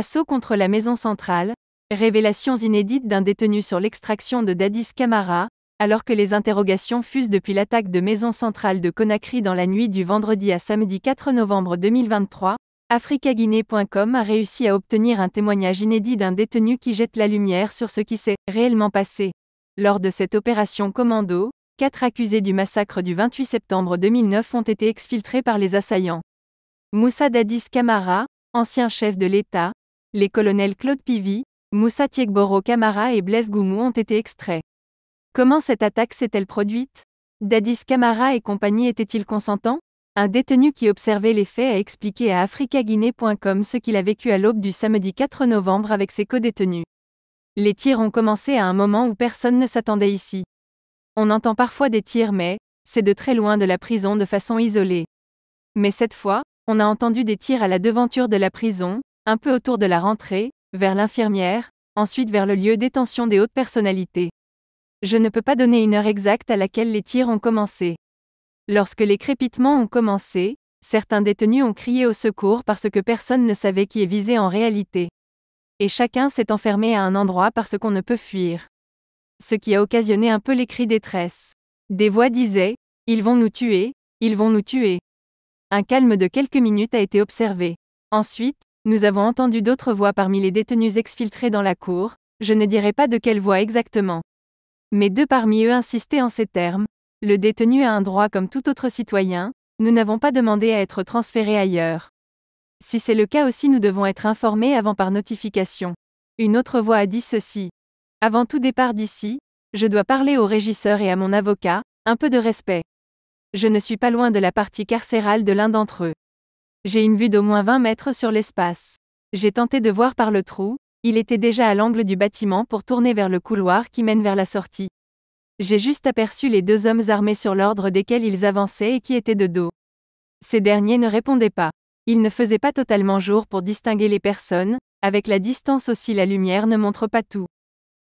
Assaut contre la maison centrale, révélations inédites d'un détenu sur l'extraction de Dadis Camara, alors que les interrogations fusent depuis l'attaque de maison centrale de Conakry dans la nuit du vendredi à samedi 4 novembre 2023, africaguinée.com a réussi à obtenir un témoignage inédit d'un détenu qui jette la lumière sur ce qui s'est réellement passé. Lors de cette opération commando, quatre accusés du massacre du 28 septembre 2009 ont été exfiltrés par les assaillants. Moussa Dadis Camara, ancien chef de l'État, les colonels Claude Pivy, Moussa Tiegboro Camara et Blaise Goumou ont été extraits. Comment cette attaque s'est-elle produite Dadis Camara et compagnie étaient-ils consentants un détenu qui observait les faits a expliqué à africaguinée.com ce qu'il a vécu à l'aube du samedi 4 novembre avec ses co-détenus. Les tirs ont commencé à un moment où personne ne s'attendait ici. On entend parfois des tirs mais, c'est de très loin de la prison de façon isolée. Mais cette fois, on a entendu des tirs à la devanture de la prison, un peu autour de la rentrée, vers l'infirmière, ensuite vers le lieu détention des hautes personnalités. Je ne peux pas donner une heure exacte à laquelle les tirs ont commencé. Lorsque les crépitements ont commencé, certains détenus ont crié au secours parce que personne ne savait qui est visé en réalité. Et chacun s'est enfermé à un endroit parce qu'on ne peut fuir. Ce qui a occasionné un peu les cris détresse. Des voix disaient ⁇ Ils vont nous tuer, ils vont nous tuer ⁇ Un calme de quelques minutes a été observé. Ensuite, nous avons entendu d'autres voix parmi les détenus exfiltrés dans la cour, je ne dirai pas de quelle voix exactement. Mais deux parmi eux insistaient en ces termes. Le détenu a un droit comme tout autre citoyen, nous n'avons pas demandé à être transférés ailleurs. Si c'est le cas aussi nous devons être informés avant par notification. Une autre voix a dit ceci. Avant tout départ d'ici, je dois parler au régisseur et à mon avocat, un peu de respect. Je ne suis pas loin de la partie carcérale de l'un d'entre eux. J'ai une vue d'au moins 20 mètres sur l'espace. J'ai tenté de voir par le trou, il était déjà à l'angle du bâtiment pour tourner vers le couloir qui mène vers la sortie. J'ai juste aperçu les deux hommes armés sur l'ordre desquels ils avançaient et qui étaient de dos. Ces derniers ne répondaient pas. Il ne faisait pas totalement jour pour distinguer les personnes, avec la distance aussi la lumière ne montre pas tout.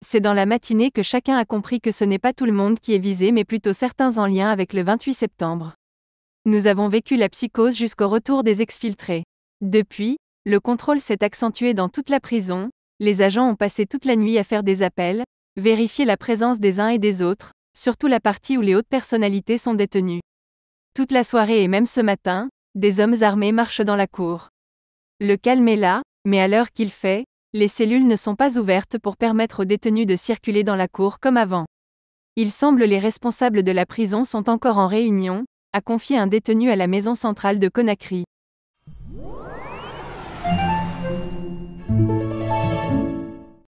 C'est dans la matinée que chacun a compris que ce n'est pas tout le monde qui est visé mais plutôt certains en lien avec le 28 septembre. Nous avons vécu la psychose jusqu'au retour des exfiltrés. Depuis, le contrôle s'est accentué dans toute la prison, les agents ont passé toute la nuit à faire des appels, vérifier la présence des uns et des autres, surtout la partie où les hautes personnalités sont détenues. Toute la soirée et même ce matin, des hommes armés marchent dans la cour. Le calme est là, mais à l'heure qu'il fait, les cellules ne sont pas ouvertes pour permettre aux détenus de circuler dans la cour comme avant. Il semble les responsables de la prison sont encore en réunion, a confié un détenu à la maison centrale de Conakry.